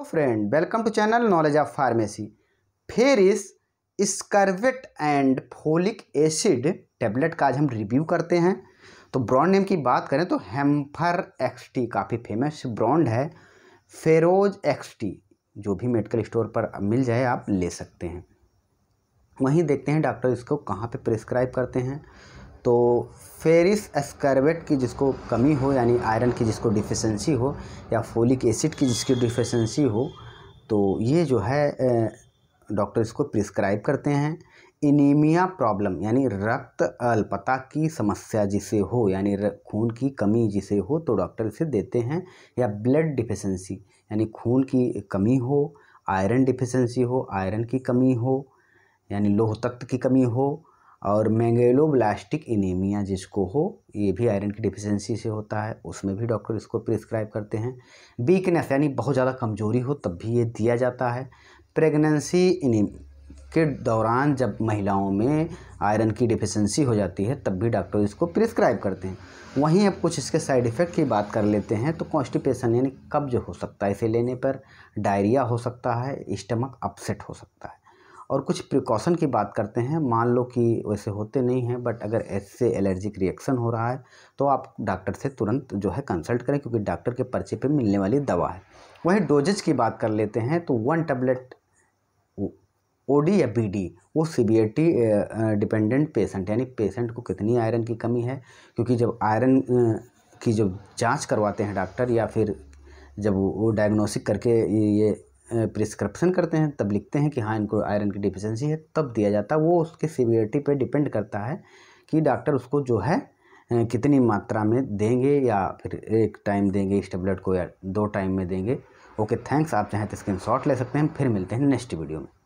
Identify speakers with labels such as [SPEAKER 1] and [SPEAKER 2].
[SPEAKER 1] तो friend welcome to channel knowledge of pharmacy ferrous ascorbate and folic acid tablet का आज हम review करते हैं तो ब्रांड नेम की बात करें तो हेम्फर एक्सटी काफ़ी फेमस ब्रांड है फेरोज एक्सटी जो भी मेडिकल स्टोर पर मिल जाए आप ले सकते हैं वहीं देखते हैं डॉक्टर इसको कहाँ पे प्रिस्क्राइब करते हैं तो फेरिस एस्कर्बेट की जिसको कमी हो यानी आयरन की जिसको डिफिशेंसी हो या फोलिक एसिड की जिसकी डिफिशेंसी हो तो ये जो है डॉक्टर इसको प्रिस्क्राइब करते हैं इनीमिया प्रॉब्लम यानी रक्त अल्पता की समस्या जिसे हो यानी खून की कमी जिसे हो तो डॉक्टर इसे देते हैं या ब्लड डिफिशेंसी यानी खून की कमी हो आयरन डिफिशेंसी हो आयरन की कमी हो यानी लोह तत्व की कमी हो और मैंगेलोब्लास्टिक एनीमिया जिसको हो ये भी आयरन की डिफिशेंसी से होता है उसमें भी डॉक्टर इसको प्रिस्क्राइब करते हैं वीकनेस यानी बहुत ज़्यादा कमजोरी हो तब भी ये दिया जाता है प्रेगनेंसी इनिम के दौरान जब महिलाओं में आयरन की डिफिशेंसी हो जाती है तब भी डॉक्टर इसको प्रिस्क्राइब करते हैं वहीं अब कुछ इसके साइड इफ़ेक्ट की बात कर लेते हैं तो कॉन्स्टिपेशन यानी कब्ज हो सकता है इसे लेने पर डायरिया हो सकता है स्टमक अपसेट हो सकता है और कुछ प्रिकॉशन की बात करते हैं मान लो कि वैसे होते नहीं हैं बट अगर ऐसे एलर्जिक रिएक्शन हो रहा है तो आप डॉक्टर से तुरंत जो है कंसल्ट करें क्योंकि डॉक्टर के पर्चे पे मिलने वाली दवा है वहीं डोजेज की बात कर लेते हैं तो वन टेबलेट ओ डी या बी डी वो सीबीएटी डिपेंडेंट पेशेंट यानी पेशेंट को कितनी आयरन की कमी है क्योंकि जब आयरन की जब जांच करवाते हैं डॉक्टर या फिर जब वो डायग्नोसिक करके ये प्रिस्क्रिप्शन करते हैं तब लिखते हैं कि हाँ इनको आयरन की डिफिशेंसी है तब दिया जाता है वो उसके सीवियरिटी पे डिपेंड करता है कि डॉक्टर उसको जो है कितनी मात्रा में देंगे या फिर एक टाइम देंगे इस टेबलेट को या दो टाइम में देंगे ओके थैंक्स आप चाहें तो स्क्रीन ले सकते हैं फिर मिलते हैं नेक्स्ट वीडियो में